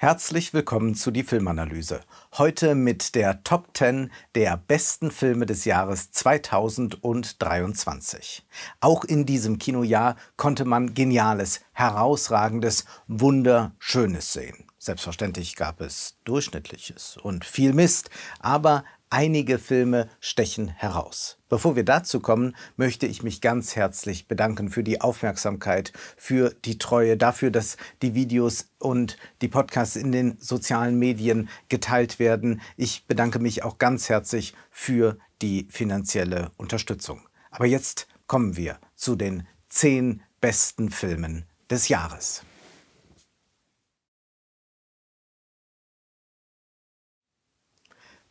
Herzlich willkommen zu die Filmanalyse. Heute mit der Top 10 der besten Filme des Jahres 2023. Auch in diesem Kinojahr konnte man geniales, herausragendes, wunderschönes sehen. Selbstverständlich gab es Durchschnittliches und viel Mist, aber Einige Filme stechen heraus. Bevor wir dazu kommen, möchte ich mich ganz herzlich bedanken für die Aufmerksamkeit, für die Treue, dafür, dass die Videos und die Podcasts in den sozialen Medien geteilt werden. Ich bedanke mich auch ganz herzlich für die finanzielle Unterstützung. Aber jetzt kommen wir zu den zehn besten Filmen des Jahres.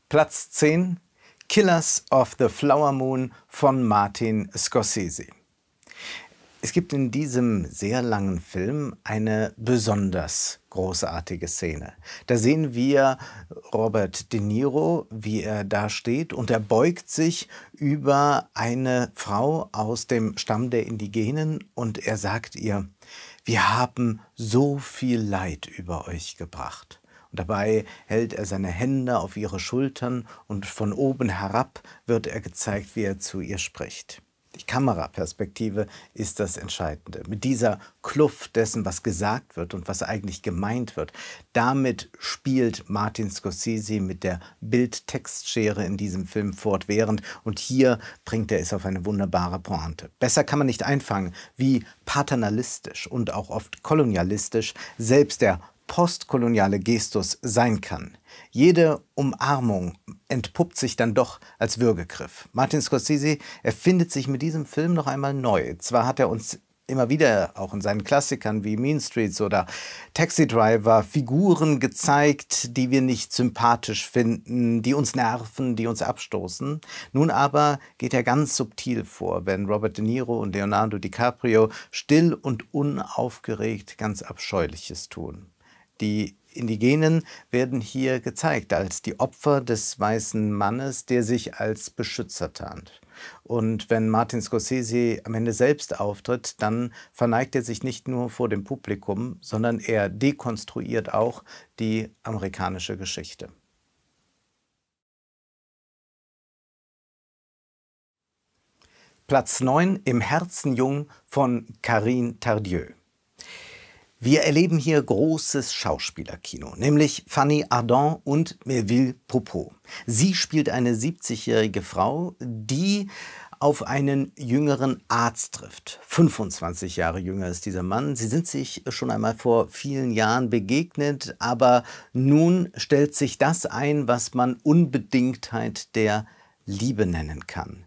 Platz 10 Killers of the Flower Moon von Martin Scorsese. Es gibt in diesem sehr langen Film eine besonders großartige Szene. Da sehen wir Robert De Niro, wie er da steht und er beugt sich über eine Frau aus dem Stamm der Indigenen und er sagt ihr, wir haben so viel Leid über euch gebracht. Und dabei hält er seine Hände auf ihre Schultern und von oben herab wird er gezeigt, wie er zu ihr spricht. Die Kameraperspektive ist das Entscheidende. Mit dieser Kluft dessen, was gesagt wird und was eigentlich gemeint wird, damit spielt Martin Scorsese mit der Bildtextschere in diesem Film fortwährend und hier bringt er es auf eine wunderbare Pointe. Besser kann man nicht einfangen, wie paternalistisch und auch oft kolonialistisch selbst der postkoloniale Gestus sein kann. Jede Umarmung entpuppt sich dann doch als Würgegriff. Martin Scorsese erfindet sich mit diesem Film noch einmal neu. Zwar hat er uns immer wieder auch in seinen Klassikern wie Mean Streets oder Taxi Driver Figuren gezeigt, die wir nicht sympathisch finden, die uns nerven, die uns abstoßen. Nun aber geht er ganz subtil vor, wenn Robert De Niro und Leonardo DiCaprio still und unaufgeregt ganz Abscheuliches tun. Die Indigenen werden hier gezeigt als die Opfer des weißen Mannes, der sich als Beschützer tarnt. Und wenn Martin Scorsese am Ende selbst auftritt, dann verneigt er sich nicht nur vor dem Publikum, sondern er dekonstruiert auch die amerikanische Geschichte. Platz 9 im Herzen jung von Karine Tardieu. Wir erleben hier großes Schauspielerkino, nämlich Fanny Ardant und Melville Poupeau. Sie spielt eine 70-jährige Frau, die auf einen jüngeren Arzt trifft. 25 Jahre jünger ist dieser Mann. Sie sind sich schon einmal vor vielen Jahren begegnet, aber nun stellt sich das ein, was man Unbedingtheit der Liebe nennen kann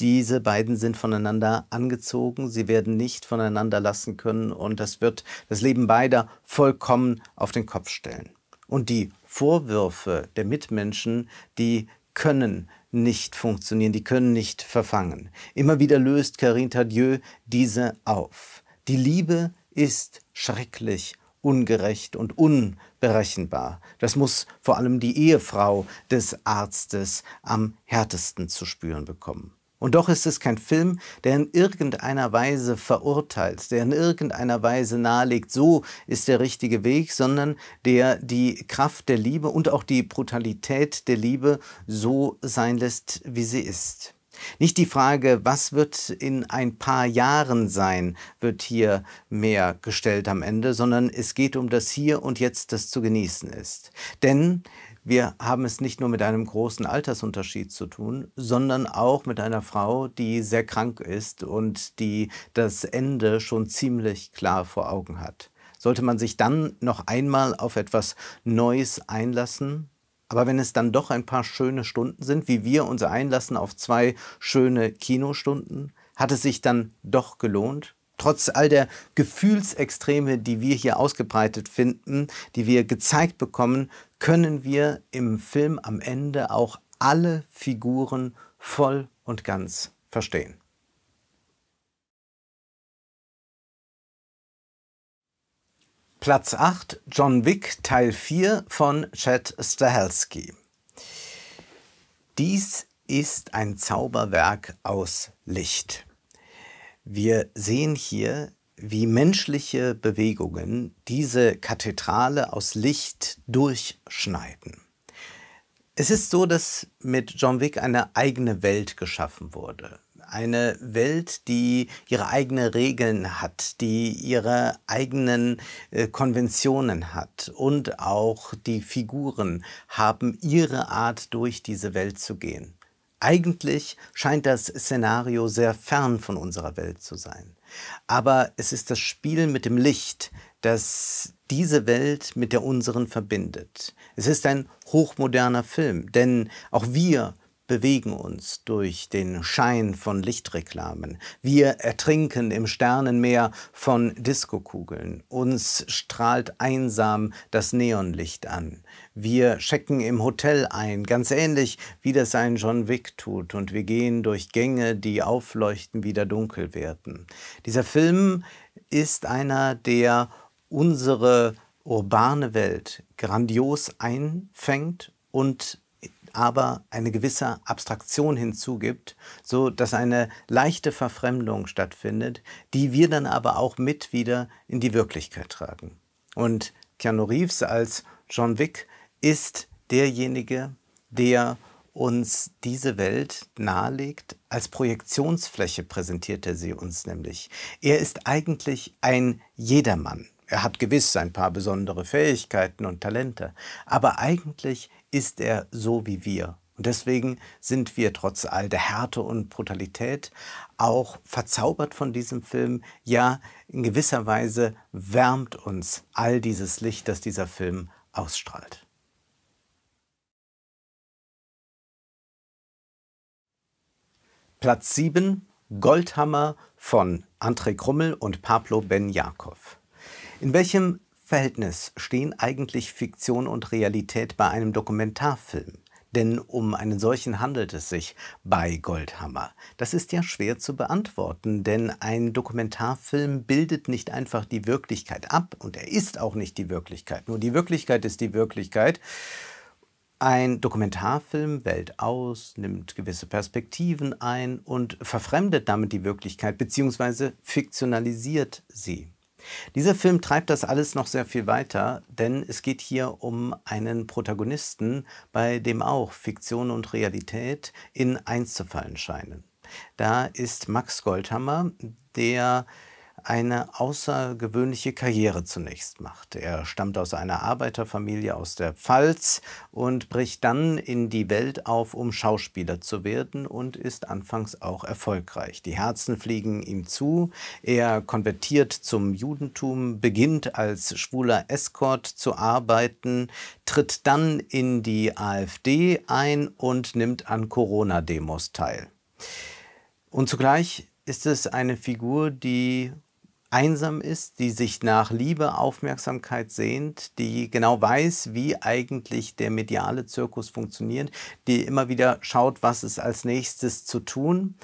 diese beiden sind voneinander angezogen, sie werden nicht voneinander lassen können und das wird das Leben beider vollkommen auf den Kopf stellen. Und die Vorwürfe der Mitmenschen, die können nicht funktionieren, die können nicht verfangen. Immer wieder löst Karine Tadieu diese auf. Die Liebe ist schrecklich ungerecht und unberechenbar. Das muss vor allem die Ehefrau des Arztes am härtesten zu spüren bekommen. Und doch ist es kein Film, der in irgendeiner Weise verurteilt, der in irgendeiner Weise nahelegt, so ist der richtige Weg, sondern der die Kraft der Liebe und auch die Brutalität der Liebe so sein lässt, wie sie ist. Nicht die Frage, was wird in ein paar Jahren sein, wird hier mehr gestellt am Ende, sondern es geht um das Hier und Jetzt, das zu genießen ist. Denn wir haben es nicht nur mit einem großen Altersunterschied zu tun, sondern auch mit einer Frau, die sehr krank ist und die das Ende schon ziemlich klar vor Augen hat. Sollte man sich dann noch einmal auf etwas Neues einlassen? Aber wenn es dann doch ein paar schöne Stunden sind, wie wir uns einlassen auf zwei schöne Kinostunden, hat es sich dann doch gelohnt? trotz all der Gefühlsextreme, die wir hier ausgebreitet finden, die wir gezeigt bekommen, können wir im Film am Ende auch alle Figuren voll und ganz verstehen. Platz 8 John Wick Teil 4 von Chad Stahelski. Dies ist ein Zauberwerk aus Licht. Wir sehen hier wie menschliche Bewegungen diese Kathedrale aus Licht durchschneiden. Es ist so, dass mit John Wick eine eigene Welt geschaffen wurde. Eine Welt, die ihre eigenen Regeln hat, die ihre eigenen äh, Konventionen hat. Und auch die Figuren haben ihre Art, durch diese Welt zu gehen. Eigentlich scheint das Szenario sehr fern von unserer Welt zu sein. Aber es ist das Spiel mit dem Licht, das diese Welt mit der unseren verbindet. Es ist ein hochmoderner Film, denn auch wir bewegen uns durch den Schein von Lichtreklamen. Wir ertrinken im Sternenmeer von Diskokugeln. Uns strahlt einsam das Neonlicht an. Wir checken im Hotel ein, ganz ähnlich wie das ein John Wick tut, und wir gehen durch Gänge, die aufleuchten, wieder dunkel werden. Dieser Film ist einer, der unsere urbane Welt grandios einfängt und aber eine gewisse Abstraktion hinzugibt, so dass eine leichte Verfremdung stattfindet, die wir dann aber auch mit wieder in die Wirklichkeit tragen. Und Keanu Reeves als John Wick ist derjenige, der uns diese Welt nahelegt. Als Projektionsfläche präsentiert er sie uns nämlich. Er ist eigentlich ein Jedermann. Er hat gewiss ein paar besondere Fähigkeiten und Talente, aber eigentlich ist er so wie wir. Und deswegen sind wir trotz all der Härte und Brutalität auch verzaubert von diesem Film. Ja, in gewisser Weise wärmt uns all dieses Licht, das dieser Film ausstrahlt. Platz 7 Goldhammer von André Krummel und Pablo Ben Jakov. In welchem Verhältnis stehen eigentlich Fiktion und Realität bei einem Dokumentarfilm? Denn um einen solchen handelt es sich bei Goldhammer. Das ist ja schwer zu beantworten, denn ein Dokumentarfilm bildet nicht einfach die Wirklichkeit ab und er ist auch nicht die Wirklichkeit. Nur die Wirklichkeit ist die Wirklichkeit. Ein Dokumentarfilm wählt aus, nimmt gewisse Perspektiven ein und verfremdet damit die Wirklichkeit bzw. fiktionalisiert sie. Dieser Film treibt das alles noch sehr viel weiter, denn es geht hier um einen Protagonisten, bei dem auch Fiktion und Realität in eins zu fallen scheinen. Da ist Max Goldhammer, der eine außergewöhnliche Karriere zunächst macht. Er stammt aus einer Arbeiterfamilie aus der Pfalz und bricht dann in die Welt auf, um Schauspieler zu werden und ist anfangs auch erfolgreich. Die Herzen fliegen ihm zu, er konvertiert zum Judentum, beginnt als schwuler Escort zu arbeiten, tritt dann in die AfD ein und nimmt an Corona-Demos teil. Und zugleich ist es eine Figur, die einsam ist, die sich nach Liebe, Aufmerksamkeit sehnt, die genau weiß, wie eigentlich der mediale Zirkus funktioniert, die immer wieder schaut, was ist als nächstes zu tun.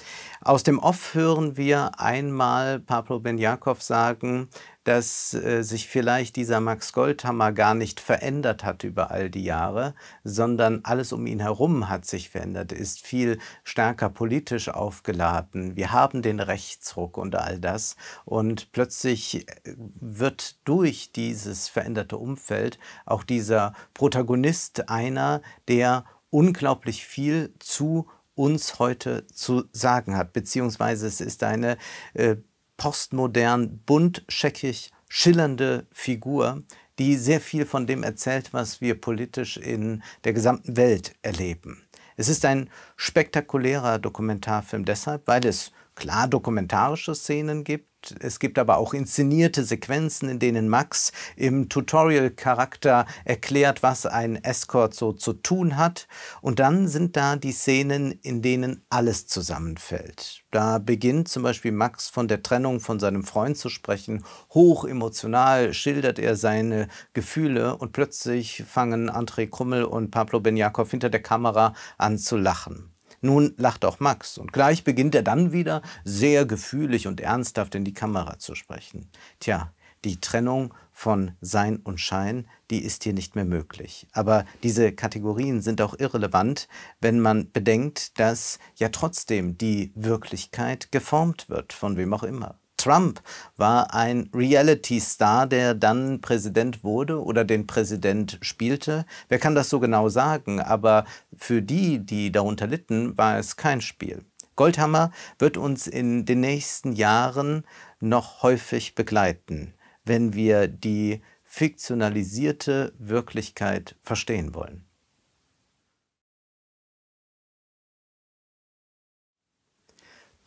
Aus dem Off hören wir einmal Pablo Benjakov sagen, dass äh, sich vielleicht dieser Max Goldhammer gar nicht verändert hat über all die Jahre, sondern alles um ihn herum hat sich verändert, ist viel stärker politisch aufgeladen. Wir haben den Rechtsruck und all das. Und plötzlich äh, wird durch dieses veränderte Umfeld auch dieser Protagonist einer, der unglaublich viel zu uns heute zu sagen hat, beziehungsweise es ist eine äh, postmodern, buntscheckig schillernde Figur, die sehr viel von dem erzählt, was wir politisch in der gesamten Welt erleben. Es ist ein spektakulärer Dokumentarfilm deshalb, weil es klar dokumentarische Szenen gibt. Es gibt aber auch inszenierte Sequenzen, in denen Max im Tutorial-Charakter erklärt, was ein Escort so zu tun hat. Und dann sind da die Szenen, in denen alles zusammenfällt. Da beginnt zum Beispiel Max von der Trennung von seinem Freund zu sprechen. Hoch emotional schildert er seine Gefühle und plötzlich fangen André Krummel und Pablo Benjakov hinter der Kamera an zu lachen. Nun lacht auch Max und gleich beginnt er dann wieder sehr gefühlig und ernsthaft in die Kamera zu sprechen. Tja, die Trennung von Sein und Schein, die ist hier nicht mehr möglich. Aber diese Kategorien sind auch irrelevant, wenn man bedenkt, dass ja trotzdem die Wirklichkeit geformt wird, von wem auch immer. Trump war ein Reality-Star, der dann Präsident wurde oder den Präsident spielte. Wer kann das so genau sagen? Aber für die, die darunter litten, war es kein Spiel. Goldhammer wird uns in den nächsten Jahren noch häufig begleiten, wenn wir die fiktionalisierte Wirklichkeit verstehen wollen.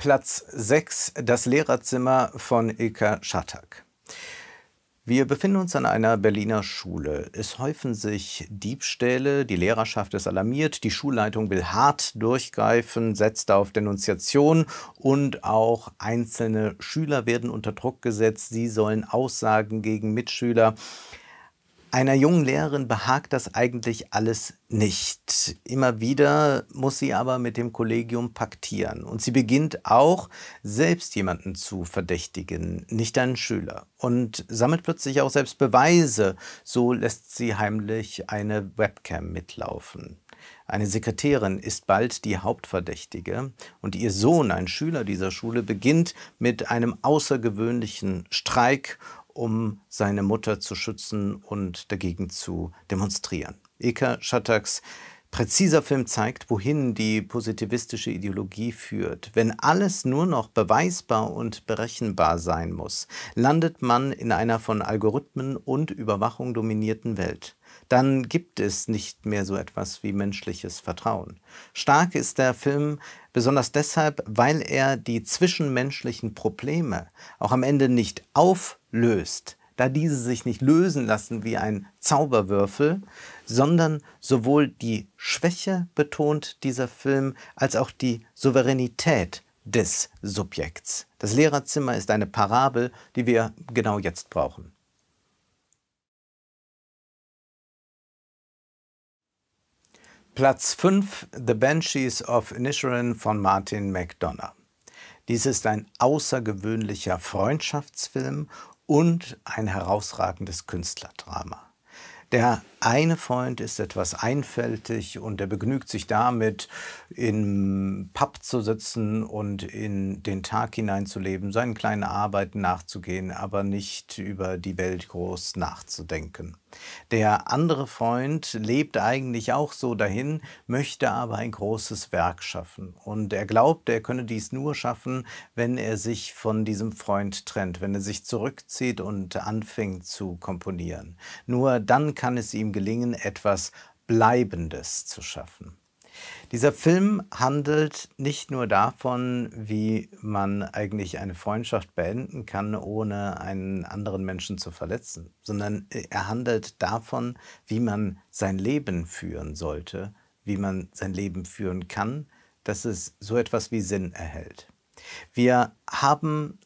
Platz 6, das Lehrerzimmer von Ilka Schattak. Wir befinden uns an einer Berliner Schule. Es häufen sich Diebstähle, die Lehrerschaft ist alarmiert, die Schulleitung will hart durchgreifen, setzt auf Denunziation und auch einzelne Schüler werden unter Druck gesetzt. Sie sollen Aussagen gegen Mitschüler einer jungen Lehrerin behagt das eigentlich alles nicht. Immer wieder muss sie aber mit dem Kollegium paktieren und sie beginnt auch selbst jemanden zu verdächtigen, nicht einen Schüler und sammelt plötzlich auch selbst Beweise. So lässt sie heimlich eine Webcam mitlaufen. Eine Sekretärin ist bald die Hauptverdächtige und ihr Sohn, ein Schüler dieser Schule, beginnt mit einem außergewöhnlichen Streik um seine Mutter zu schützen und dagegen zu demonstrieren. Eka Schattaks präziser Film zeigt, wohin die positivistische Ideologie führt. Wenn alles nur noch beweisbar und berechenbar sein muss, landet man in einer von Algorithmen und Überwachung dominierten Welt dann gibt es nicht mehr so etwas wie menschliches Vertrauen. Stark ist der Film besonders deshalb, weil er die zwischenmenschlichen Probleme auch am Ende nicht auflöst, da diese sich nicht lösen lassen wie ein Zauberwürfel, sondern sowohl die Schwäche betont dieser Film als auch die Souveränität des Subjekts. Das Lehrerzimmer ist eine Parabel, die wir genau jetzt brauchen. Platz 5 The Banshees of Inisherin von Martin McDonough. Dies ist ein außergewöhnlicher Freundschaftsfilm und ein herausragendes Künstlerdrama. Der eine Freund ist etwas einfältig und er begnügt sich damit, im Pub zu sitzen und in den Tag hineinzuleben, seinen kleinen Arbeiten nachzugehen, aber nicht über die Welt groß nachzudenken. Der andere Freund lebt eigentlich auch so dahin, möchte aber ein großes Werk schaffen. Und er glaubt, er könne dies nur schaffen, wenn er sich von diesem Freund trennt, wenn er sich zurückzieht und anfängt zu komponieren. Nur dann kann es ihm gelingen, etwas Bleibendes zu schaffen. Dieser Film handelt nicht nur davon, wie man eigentlich eine Freundschaft beenden kann, ohne einen anderen Menschen zu verletzen, sondern äh, er handelt davon, wie man sein Leben führen sollte, wie man sein Leben führen kann, dass es so etwas wie Sinn erhält. Wir haben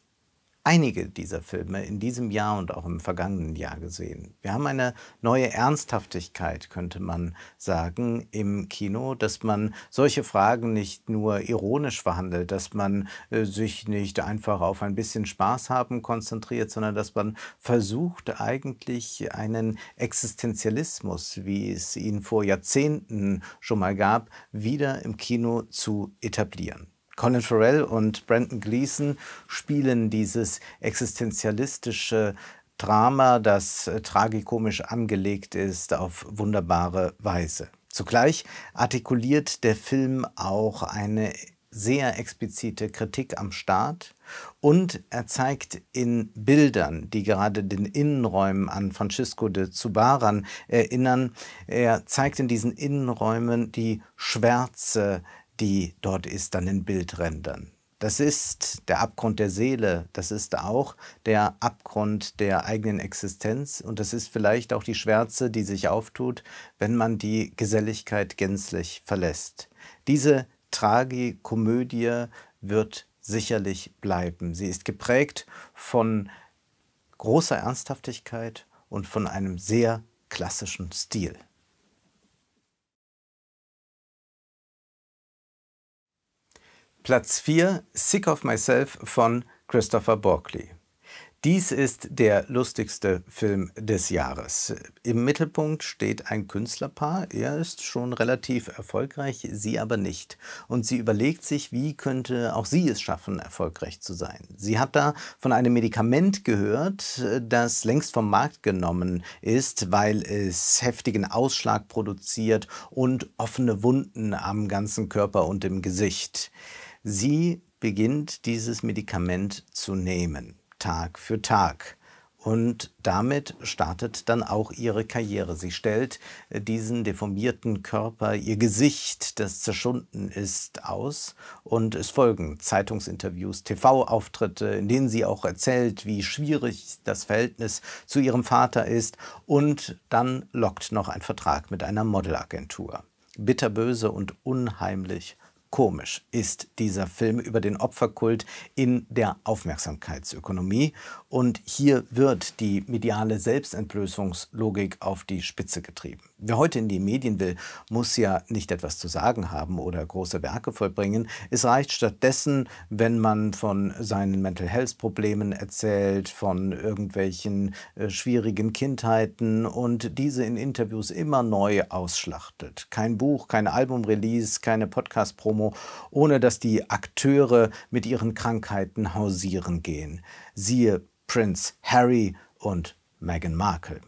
einige dieser Filme in diesem Jahr und auch im vergangenen Jahr gesehen. Wir haben eine neue Ernsthaftigkeit, könnte man sagen, im Kino, dass man solche Fragen nicht nur ironisch verhandelt, dass man äh, sich nicht einfach auf ein bisschen Spaß haben konzentriert, sondern dass man versucht eigentlich einen Existenzialismus, wie es ihn vor Jahrzehnten schon mal gab, wieder im Kino zu etablieren. Colin Farrell und Brandon Gleason spielen dieses existenzialistische Drama, das äh, tragikomisch angelegt ist, auf wunderbare Weise. Zugleich artikuliert der Film auch eine sehr explizite Kritik am Staat und er zeigt in Bildern, die gerade den Innenräumen an Francisco de Zubaran erinnern, er zeigt in diesen Innenräumen die Schwärze die dort ist, an den Bildrändern. Das ist der Abgrund der Seele, das ist auch der Abgrund der eigenen Existenz und das ist vielleicht auch die Schwärze, die sich auftut, wenn man die Geselligkeit gänzlich verlässt. Diese Tragikomödie wird sicherlich bleiben. Sie ist geprägt von großer Ernsthaftigkeit und von einem sehr klassischen Stil. Platz 4 Sick of Myself von Christopher Borkley. Dies ist der lustigste Film des Jahres. Im Mittelpunkt steht ein Künstlerpaar. Er ist schon relativ erfolgreich, sie aber nicht. Und sie überlegt sich, wie könnte auch sie es schaffen, erfolgreich zu sein. Sie hat da von einem Medikament gehört, das längst vom Markt genommen ist, weil es heftigen Ausschlag produziert und offene Wunden am ganzen Körper und im Gesicht sie beginnt dieses Medikament zu nehmen, Tag für Tag. Und damit startet dann auch ihre Karriere. Sie stellt äh, diesen deformierten Körper, ihr Gesicht, das zerschunden ist, aus. Und es folgen Zeitungsinterviews, TV-Auftritte, in denen sie auch erzählt, wie schwierig das Verhältnis zu ihrem Vater ist. Und dann lockt noch ein Vertrag mit einer Modelagentur. Bitterböse und unheimlich Komisch ist dieser Film über den Opferkult in der Aufmerksamkeitsökonomie und hier wird die mediale Selbstentblößungslogik auf die Spitze getrieben. Wer heute in die Medien will, muss ja nicht etwas zu sagen haben oder große Werke vollbringen. Es reicht stattdessen, wenn man von seinen Mental Health Problemen erzählt, von irgendwelchen äh, schwierigen Kindheiten und diese in Interviews immer neu ausschlachtet. Kein Buch, kein Album-Release, keine Podcast Promo Atmo, ohne dass die Akteure mit ihren Krankheiten hausieren gehen. Siehe Prinz Harry und Meghan Markle.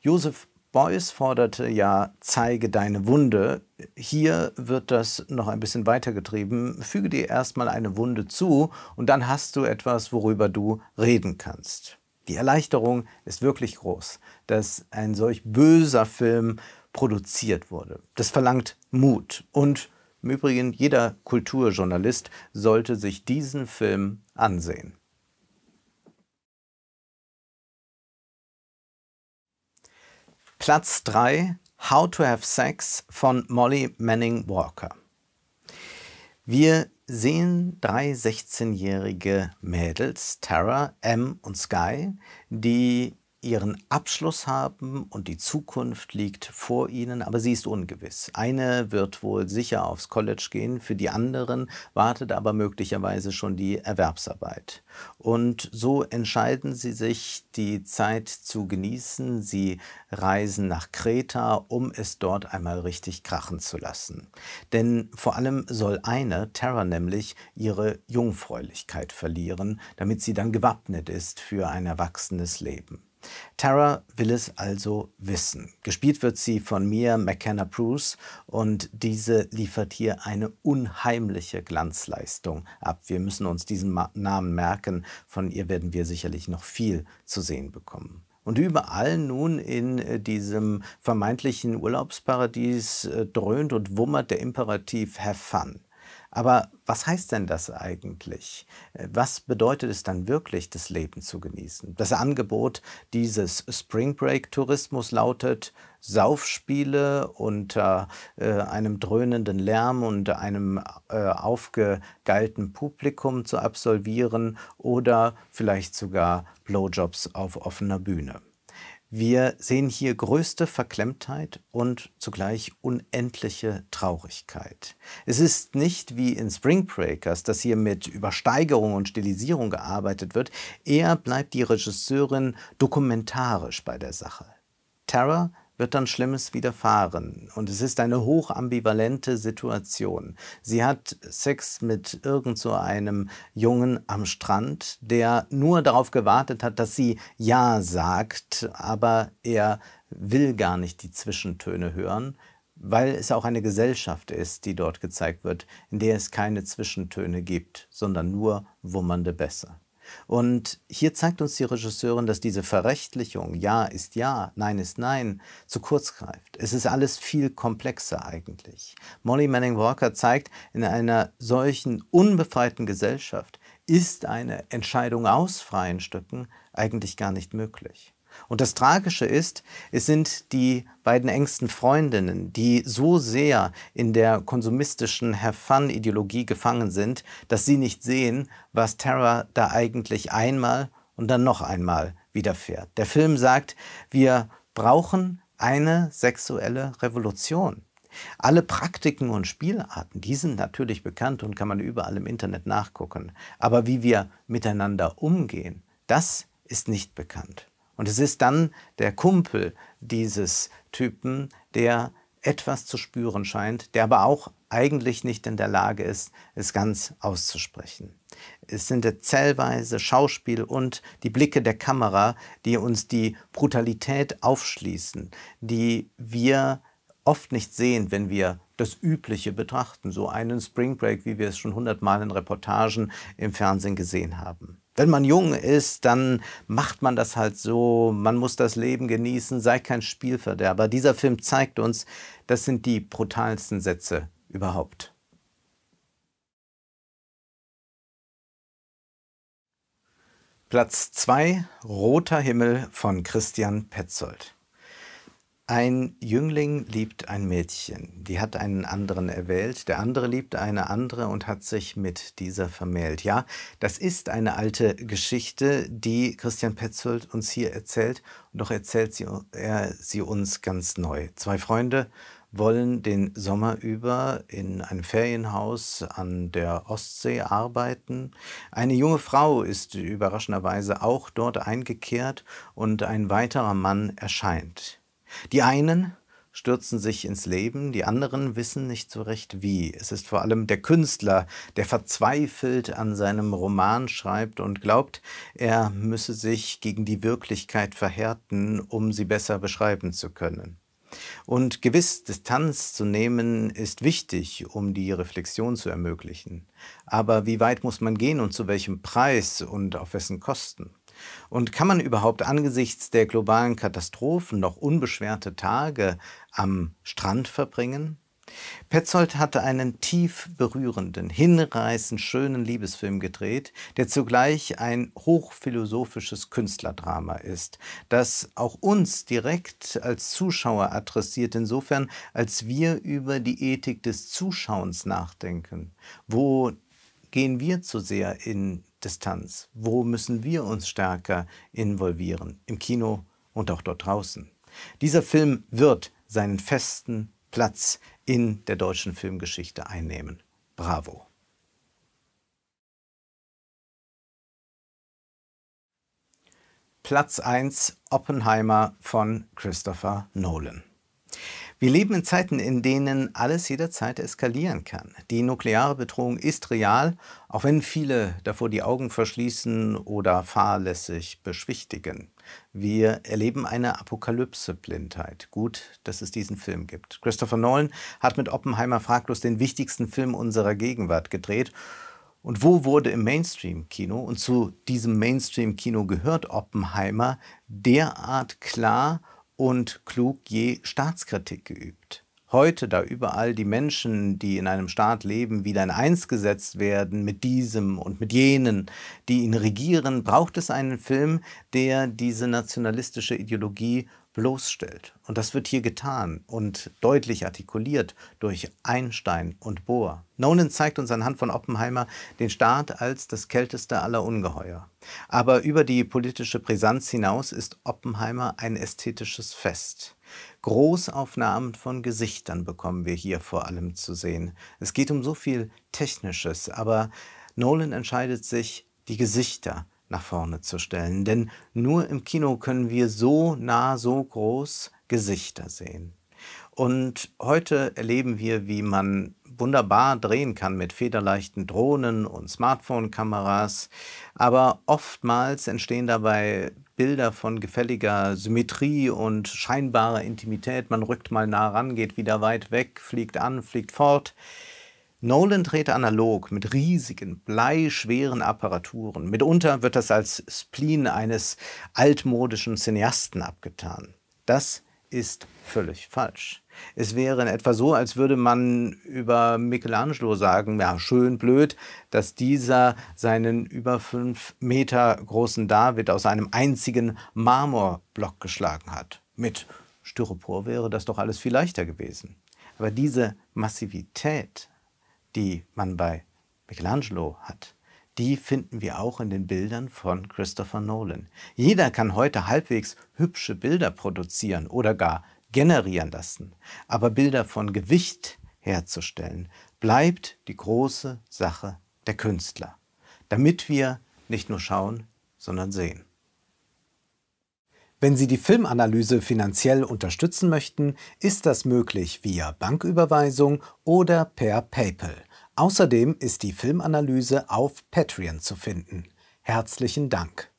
Joseph Beuys forderte ja, zeige deine Wunde. Hier wird das noch ein bisschen weitergetrieben. Füge dir erstmal eine Wunde zu und dann hast du etwas, worüber du reden kannst. Die Erleichterung ist wirklich groß, dass ein solch böser Film produziert wurde. Das verlangt Mut und im Übrigen, jeder Kulturjournalist sollte sich diesen Film ansehen. Platz 3 How to Have Sex von Molly Manning Walker. Wir sehen drei 16-jährige Mädels, Tara, M und Sky, die ihren Abschluss haben und die Zukunft liegt vor ihnen, aber sie ist ungewiss. Eine wird wohl sicher aufs College gehen, für die anderen wartet aber möglicherweise schon die Erwerbsarbeit. Und so entscheiden sie sich, die Zeit zu genießen. Sie reisen nach Kreta, um es dort einmal richtig krachen zu lassen. Denn vor allem soll eine, Terra nämlich, ihre Jungfräulichkeit verlieren, damit sie dann gewappnet ist für ein erwachsenes Leben. Tara will es also wissen. Gespielt wird sie von Mia McKenna Bruce und diese liefert hier eine unheimliche Glanzleistung ab. Wir müssen uns diesen Namen merken, von ihr werden wir sicherlich noch viel zu sehen bekommen. Und überall nun in äh, diesem vermeintlichen Urlaubsparadies äh, dröhnt und wummert der Imperativ Have Fun. Aber was heißt denn das eigentlich? Äh, was bedeutet es dann wirklich, das Leben zu genießen? Das Angebot dieses Spring Break Tourismus lautet Saufspiele unter äh, einem dröhnenden Lärm und einem äh, aufgegeilten Publikum zu absolvieren oder vielleicht sogar Blowjobs auf offener Bühne. Wir sehen hier größte Verklemmtheit und zugleich unendliche Traurigkeit. Es ist nicht wie in Spring Breakers, dass hier mit Übersteigerung und Stilisierung gearbeitet wird, eher bleibt die Regisseurin dokumentarisch bei der Sache. Terror wird dann Schlimmes widerfahren. Und es ist eine hochambivalente Situation. Sie hat Sex mit irgend so einem Jungen am Strand, der nur darauf gewartet hat, dass sie Ja sagt, aber er will gar nicht die Zwischentöne hören weil es auch eine Gesellschaft ist, die dort gezeigt wird, in der es keine Zwischentöne gibt, sondern nur wummernde Besser. Und hier zeigt uns die Regisseurin, dass diese Verrechtlichung Ja ist Ja, Nein ist Nein zu kurz greift. Es ist alles viel komplexer eigentlich. Molly Manning Walker zeigt, in einer solchen unbefreiten Gesellschaft ist eine Entscheidung aus freien Stücken eigentlich gar nicht möglich. Und das Tragische ist, es sind die beiden engsten Freundinnen, die so sehr in der konsumistischen Have-Fun-Ideologie gefangen sind, dass sie nicht sehen, was Tara da eigentlich einmal und dann noch einmal widerfährt. Der Film sagt, wir brauchen eine sexuelle Revolution. Alle Praktiken und Spielarten, die sind natürlich bekannt und kann man überall im Internet nachgucken. Aber wie wir miteinander umgehen, das ist nicht bekannt. Und es ist dann der Kumpel dieses Typen, der etwas zu spüren scheint, der aber auch eigentlich nicht in der Lage ist, es ganz auszusprechen. Es sind erzählweise Schauspiel und die Blicke der Kamera, die uns die Brutalität aufschließen, die wir oft nicht sehen, wenn wir das Übliche betrachten, so einen Spring Break, wie wir es schon hundertmal in Reportagen im Fernsehen gesehen haben wenn man jung ist, dann macht man das halt so, man muss das Leben genießen, sei kein Spielverderber. Dieser Film zeigt uns, das sind die brutalsten Sätze überhaupt. Platz 2 Roter Himmel von Christian Petzold. Ein Jüngling liebt ein Mädchen, die hat einen anderen erwählt, der andere liebt eine andere und hat sich mit dieser vermählt. Ja, das ist eine alte Geschichte, die Christian Petzold uns hier erzählt, doch erzählt sie, er sie uns ganz neu. Zwei Freunde wollen den Sommer über in einem Ferienhaus an der Ostsee arbeiten. Eine junge Frau ist überraschenderweise auch dort eingekehrt und ein weiterer Mann erscheint. Die einen stürzen sich ins Leben, die anderen wissen nicht so recht wie. Es ist vor allem der Künstler, der verzweifelt an seinem Roman schreibt und glaubt, er müsse sich gegen die Wirklichkeit verhärten, um sie besser beschreiben zu können. Und gewiss, Distanz zu nehmen ist wichtig, um die Reflexion zu ermöglichen. Aber wie weit muss man gehen und zu welchem Preis und auf wessen Kosten? Und kann man überhaupt angesichts der globalen Katastrophen noch unbeschwerte Tage am Strand verbringen? Petzold hatte einen tief berührenden, hinreißend schönen Liebesfilm gedreht, der zugleich ein hochphilosophisches Künstlerdrama ist, das auch uns direkt als Zuschauer adressiert, insofern als wir über die Ethik des Zuschauens nachdenken. Wo gehen wir zu sehr in Distanz? Wo müssen wir uns stärker involvieren? Im Kino und auch dort draußen. Dieser Film wird seinen festen Platz in der deutschen Filmgeschichte einnehmen. Bravo. Platz 1 Oppenheimer von Christopher Nolan. Wir leben in Zeiten, in denen alles jederzeit eskalieren kann. Die nukleare Bedrohung ist real, auch wenn viele davor die Augen verschließen oder fahrlässig beschwichtigen. Wir erleben eine Apokalypse-Blindheit. Gut, dass es diesen Film gibt. Christopher Nolan hat mit Oppenheimer fraglos den wichtigsten Film unserer Gegenwart gedreht. Und wo wurde im Mainstream-Kino, und zu diesem Mainstream-Kino gehört Oppenheimer, derart klar, und klug je Staatskritik geübt. Heute, da überall die Menschen, die in einem Staat leben, wieder in eins gesetzt werden mit diesem und mit jenen, die ihn regieren, braucht es einen Film, der diese nationalistische Ideologie bloßstellt. Und das wird hier getan und deutlich artikuliert durch Einstein und Bohr. Nolan zeigt uns anhand von Oppenheimer den Staat als das kälteste aller Ungeheuer. Aber über die politische Brisanz hinaus ist Oppenheimer ein ästhetisches Fest. Großaufnahmen von Gesichtern bekommen wir hier vor allem zu sehen. Es geht um so viel Technisches, aber Nolan entscheidet sich, die Gesichter nach vorne zu stellen. Denn nur im Kino können wir so nah, so groß Gesichter sehen. Und heute erleben wir, wie man wunderbar drehen kann mit federleichten Drohnen und Smartphone-Kameras. Aber oftmals entstehen dabei Bilder von gefälliger Symmetrie und scheinbarer Intimität. Man rückt mal nah ran, geht wieder weit weg, fliegt an, fliegt fort. Nolan dreht analog mit riesigen, bleischweren Apparaturen. Mitunter wird das als Spleen eines altmodischen Cineasten abgetan. Das ist völlig falsch. Es wäre in etwa so, als würde man über Michelangelo sagen, ja, schön blöd, dass dieser seinen über fünf Meter großen David aus einem einzigen Marmorblock geschlagen hat. Mit Styropor wäre das doch alles viel leichter gewesen. Aber diese Massivität die man bei Michelangelo hat, die finden wir auch in den Bildern von Christopher Nolan. Jeder kann heute halbwegs hübsche Bilder produzieren oder gar generieren lassen. Aber Bilder von Gewicht herzustellen, bleibt die große Sache der Künstler, damit wir nicht nur schauen, sondern sehen. Wenn Sie die Filmanalyse finanziell unterstützen möchten, ist das möglich via Banküberweisung oder per PayPal. Außerdem ist die Filmanalyse auf Patreon zu finden. Herzlichen Dank.